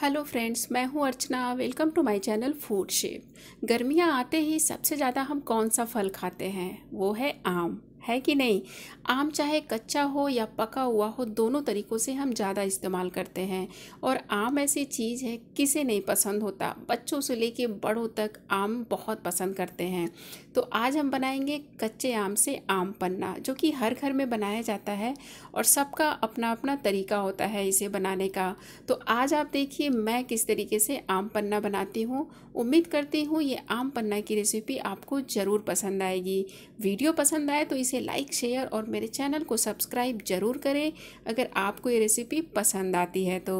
hello friends मैं हूं Archana welcome to my channel food shape गर्मियां आते ही सबसे ज़्यादा हम कौन सा फल खाते हैं वो है आम है कि नहीं आम चाहे कच्चा हो या पका हुआ हो दोनों तरीक़ों से हम ज़्यादा इस्तेमाल करते हैं और आम ऐसी चीज़ है किसे नहीं पसंद होता बच्चों से लेके बड़ों तक आम बहुत पसंद करते हैं तो आज हम बनाएंगे कच्चे आम से आम पन्ना जो कि हर घर में बनाया जाता है और सबका अपना अपना तरीका होता है इसे बनाने का तो आज आप देखिए मैं किस तरीके से आम पन्ना बनाती हूँ उम्मीद करती हूँ ये आम पन्ना की रेसिपी आपको ज़रूर पसंद आएगी वीडियो पसंद आए तो इस इसे लाइक शेयर और मेरे चैनल को सब्सक्राइब ज़रूर करें अगर आपको ये रेसिपी पसंद आती है तो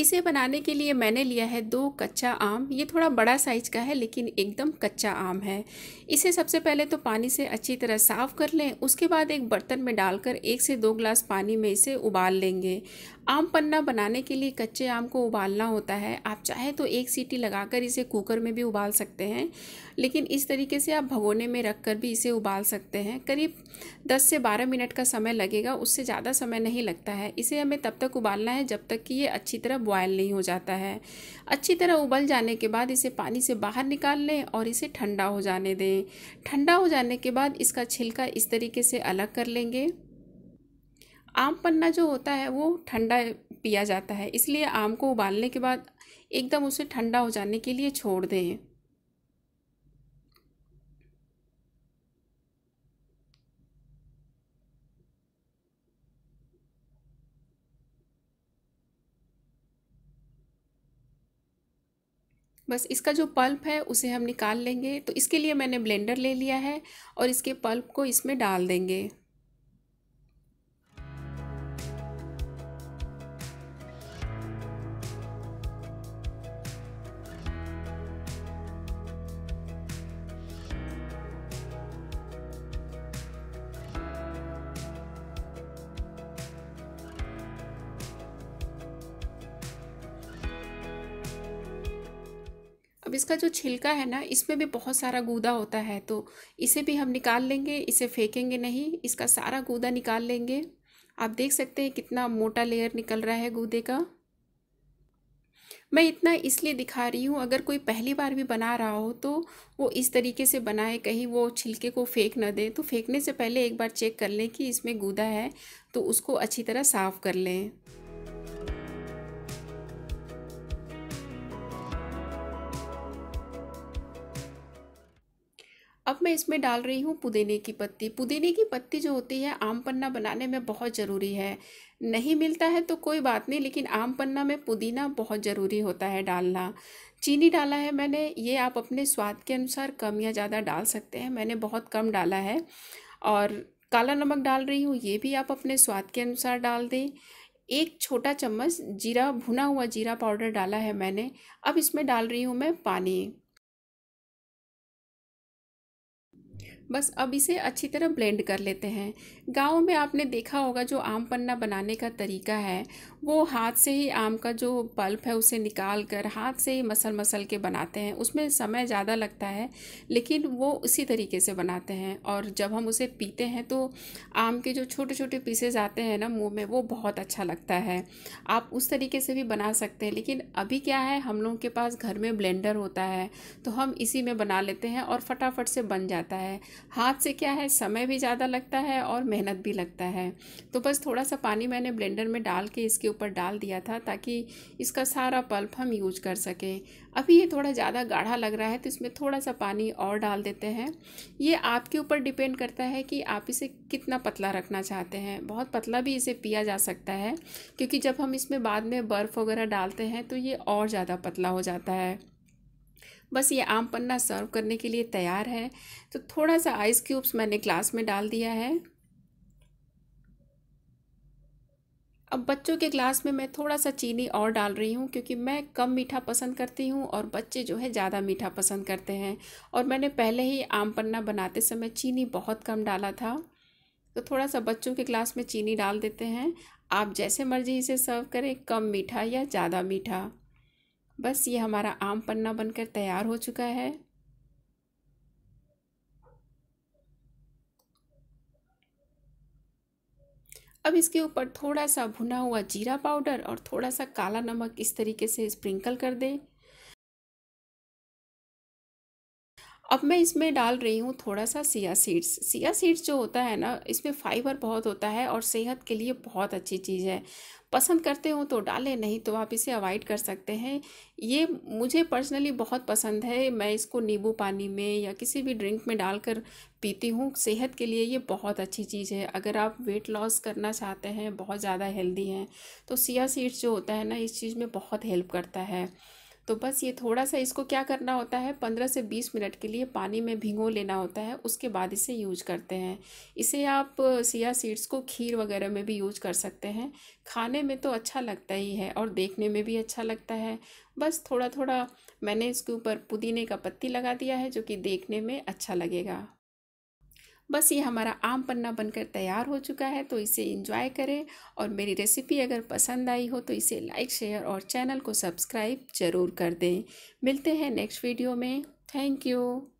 इसे बनाने के लिए मैंने लिया है दो कच्चा आम ये थोड़ा बड़ा साइज का है लेकिन एकदम कच्चा आम है इसे सबसे पहले तो पानी से अच्छी तरह साफ़ कर लें उसके बाद एक बर्तन में डालकर एक से दो ग्लास पानी में इसे उबाल लेंगे आम पन्ना बनाने के लिए कच्चे आम को उबालना होता है आप चाहे तो एक सीटी लगाकर इसे कुकर में भी उबाल सकते हैं लेकिन इस तरीके से आप भगोने में रख कर भी इसे उबाल सकते हैं करीब दस से बारह मिनट का समय लगेगा उससे ज़्यादा समय नहीं लगता है इसे हमें तब तक उबालना है जब तक कि ये अच्छी तरह बॉयल नहीं हो जाता है अच्छी तरह उबल जाने के बाद इसे पानी से बाहर निकाल लें और इसे ठंडा हो जाने दें ठंडा हो जाने के बाद इसका छिलका इस तरीके से अलग कर लेंगे आम पन्ना जो होता है वो ठंडा पिया जाता है इसलिए आम को उबालने के बाद एकदम उसे ठंडा हो जाने के लिए छोड़ दें बस इसका जो पल्प है उसे हम निकाल लेंगे तो इसके लिए मैंने ब्लेंडर ले लिया है और इसके पल्प को इसमें डाल देंगे अब इसका जो छिलका है ना इसमें भी बहुत सारा गूदा होता है तो इसे भी हम निकाल लेंगे इसे फेंकेंगे नहीं इसका सारा गूदा निकाल लेंगे आप देख सकते हैं कितना मोटा लेयर निकल रहा है गूदे का मैं इतना इसलिए दिखा रही हूँ अगर कोई पहली बार भी बना रहा हो तो वो इस तरीके से बनाए कहीं वो छिलके को फेंक ना दे तो फेंकने से पहले एक बार चेक कर लें कि इसमें गूदा है तो उसको अच्छी तरह साफ़ कर लें अब मैं इसमें डाल रही हूँ पुदीने की पत्ती पुदीने की पत्ती जो होती है आम पन्ना बनाने में बहुत ज़रूरी है नहीं मिलता है तो कोई बात नहीं लेकिन आम पन्ना में पुदीना बहुत ज़रूरी होता है डालना चीनी डाला है मैंने ये आप अपने स्वाद के अनुसार कम या ज़्यादा डाल सकते हैं मैंने बहुत कम डाला है और काला नमक डाल रही हूँ ये भी आप अपने स्वाद के अनुसार डाल दें एक छोटा चम्मच जीरा भुना हुआ जीरा पाउडर डाला है मैंने अब इसमें डाल रही हूँ मैं पानी बस अब इसे अच्छी तरह ब्लेंड कर लेते हैं गाँव में आपने देखा होगा जो आम पन्ना बनाने का तरीका है वो हाथ से ही आम का जो पल्प है उसे निकाल कर हाथ से ही मसल मसल के बनाते हैं उसमें समय ज़्यादा लगता है लेकिन वो उसी तरीके से बनाते हैं और जब हम उसे पीते हैं तो आम के जो छोटे छोटे पीसेज आते हैं ना मुंह में वो बहुत अच्छा लगता है आप उस तरीके से भी बना सकते हैं लेकिन अभी क्या है हम लोगों के पास घर में ब्लेंडर होता है तो हम इसी में बना लेते हैं और फटाफट से बन जाता है हाथ से क्या है समय भी ज़्यादा लगता है और मेहनत भी लगता है तो बस थोड़ा सा पानी मैंने ब्लेंडर में डाल के इसके ऊपर डाल दिया था ताकि इसका सारा पल्प हम यूज कर सकें अभी ये थोड़ा ज़्यादा गाढ़ा लग रहा है तो इसमें थोड़ा सा पानी और डाल देते हैं ये आपके ऊपर डिपेंड करता है कि आप इसे कितना पतला रखना चाहते हैं बहुत पतला भी इसे पिया जा सकता है क्योंकि जब हम इसमें बाद में बर्फ़ वगैरह डालते हैं तो ये और ज़्यादा पतला हो जाता है बस ये आम पन्ना सर्व करने के लिए तैयार है तो थोड़ा सा आइस क्यूब्स मैंने ग्लास में डाल दिया है अब बच्चों के ग्लास में मैं थोड़ा सा चीनी और डाल रही हूँ क्योंकि मैं कम मीठा पसंद करती हूँ और बच्चे जो है ज़्यादा मीठा पसंद करते हैं और मैंने पहले ही आम पन्ना बनाते समय चीनी बहुत कम डाला था तो थोड़ा सा बच्चों के ग्लास में चीनी डाल देते हैं आप जैसे मर्जी इसे सर्व करें कम मीठा या ज़्यादा मीठा बस ये हमारा आम पन्ना बनकर तैयार हो चुका है अब इसके ऊपर थोड़ा सा भुना हुआ जीरा पाउडर और थोड़ा सा काला नमक इस तरीके से स्प्रिंकल कर दें अब मैं इसमें डाल रही हूँ थोड़ा सा सिया सीड्स सिया सीड्स जो होता है ना इसमें फाइबर बहुत होता है और सेहत के लिए बहुत अच्छी चीज़ है पसंद करते हो तो डालें नहीं तो आप इसे अवॉइड कर सकते हैं ये मुझे पर्सनली बहुत पसंद है मैं इसको नींबू पानी में या किसी भी ड्रिंक में डालकर पीती हूँ सेहत के लिए ये बहुत अच्छी चीज़ है अगर आप वेट लॉस करना चाहते हैं बहुत ज़्यादा हेल्दी हैं तो सिया सीड्स जो होता है ना इस चीज़ में बहुत हेल्प करता है तो बस ये थोड़ा सा इसको क्या करना होता है पंद्रह से बीस मिनट के लिए पानी में भिगो लेना होता है उसके बाद इसे यूज करते हैं इसे आप सिया सीड्स को खीर वगैरह में भी यूज कर सकते हैं खाने में तो अच्छा लगता ही है और देखने में भी अच्छा लगता है बस थोड़ा थोड़ा मैंने इसके ऊपर पुदीने का पत्ती लगा दिया है जो कि देखने में अच्छा लगेगा बस ये हमारा आम पन्ना बनकर तैयार हो चुका है तो इसे इंजॉय करें और मेरी रेसिपी अगर पसंद आई हो तो इसे लाइक शेयर और चैनल को सब्सक्राइब ज़रूर कर दें मिलते हैं नेक्स्ट वीडियो में थैंक यू